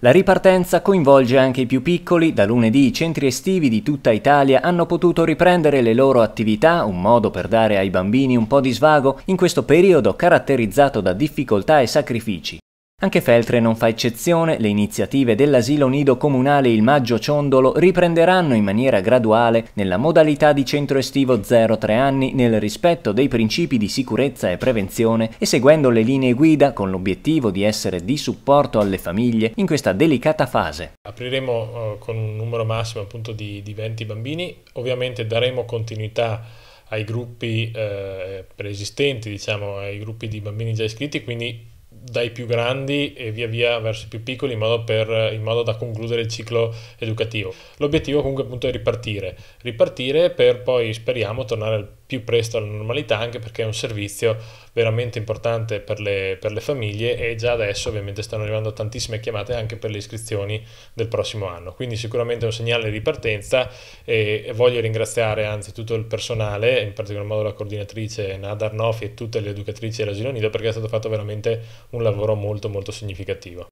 La ripartenza coinvolge anche i più piccoli, da lunedì i centri estivi di tutta Italia hanno potuto riprendere le loro attività, un modo per dare ai bambini un po' di svago in questo periodo caratterizzato da difficoltà e sacrifici. Anche Feltre non fa eccezione, le iniziative dell'asilo nido comunale Il Maggio Ciondolo riprenderanno in maniera graduale nella modalità di centro estivo 0-3 anni nel rispetto dei principi di sicurezza e prevenzione e seguendo le linee guida con l'obiettivo di essere di supporto alle famiglie in questa delicata fase. Apriremo eh, con un numero massimo appunto di, di 20 bambini, ovviamente daremo continuità ai gruppi eh, preesistenti, diciamo ai gruppi di bambini già iscritti, quindi dai più grandi e via via verso i più piccoli in modo, per, in modo da concludere il ciclo educativo. L'obiettivo comunque appunto è ripartire, ripartire per poi speriamo tornare al più presto alla normalità, anche perché è un servizio veramente importante per le, per le famiglie e già adesso ovviamente stanno arrivando tantissime chiamate anche per le iscrizioni del prossimo anno. Quindi sicuramente è un segnale di partenza e, voglio ringraziare anzi tutto il personale, in particolar modo la coordinatrice Nadar Nofi e tutte le educatrici dell'asilo nido perché è stato fatto veramente un lavoro molto molto significativo.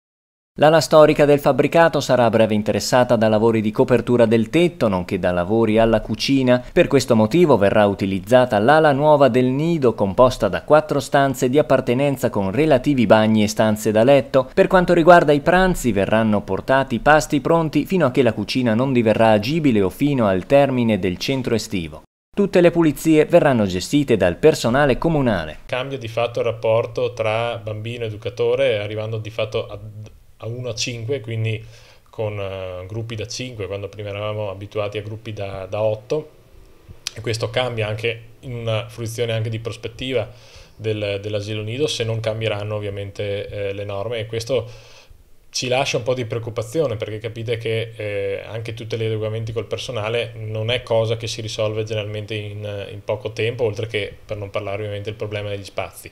L'ala storica del fabbricato sarà a breve interessata da lavori di copertura del tetto, nonché da lavori alla cucina. Per questo motivo verrà utilizzata l'ala nuova del nido, composta da quattro stanze di appartenenza con relativi bagni e stanze da letto. Per quanto riguarda i pranzi, verranno portati pasti pronti fino a che la cucina non diverrà agibile o fino al termine del centro estivo. Tutte le pulizie verranno gestite dal personale comunale. Cambia di fatto il rapporto tra bambino e educatore, arrivando di fatto ad a 1 a 5, quindi con eh, gruppi da 5, quando prima eravamo abituati a gruppi da, da 8, e questo cambia anche in una fruizione anche di prospettiva del, dell'asilo nido se non cambieranno ovviamente eh, le norme e questo ci lascia un po' di preoccupazione perché capite che eh, anche tutti gli adeguamenti col personale non è cosa che si risolve generalmente in, in poco tempo, oltre che per non parlare ovviamente del problema degli spazi.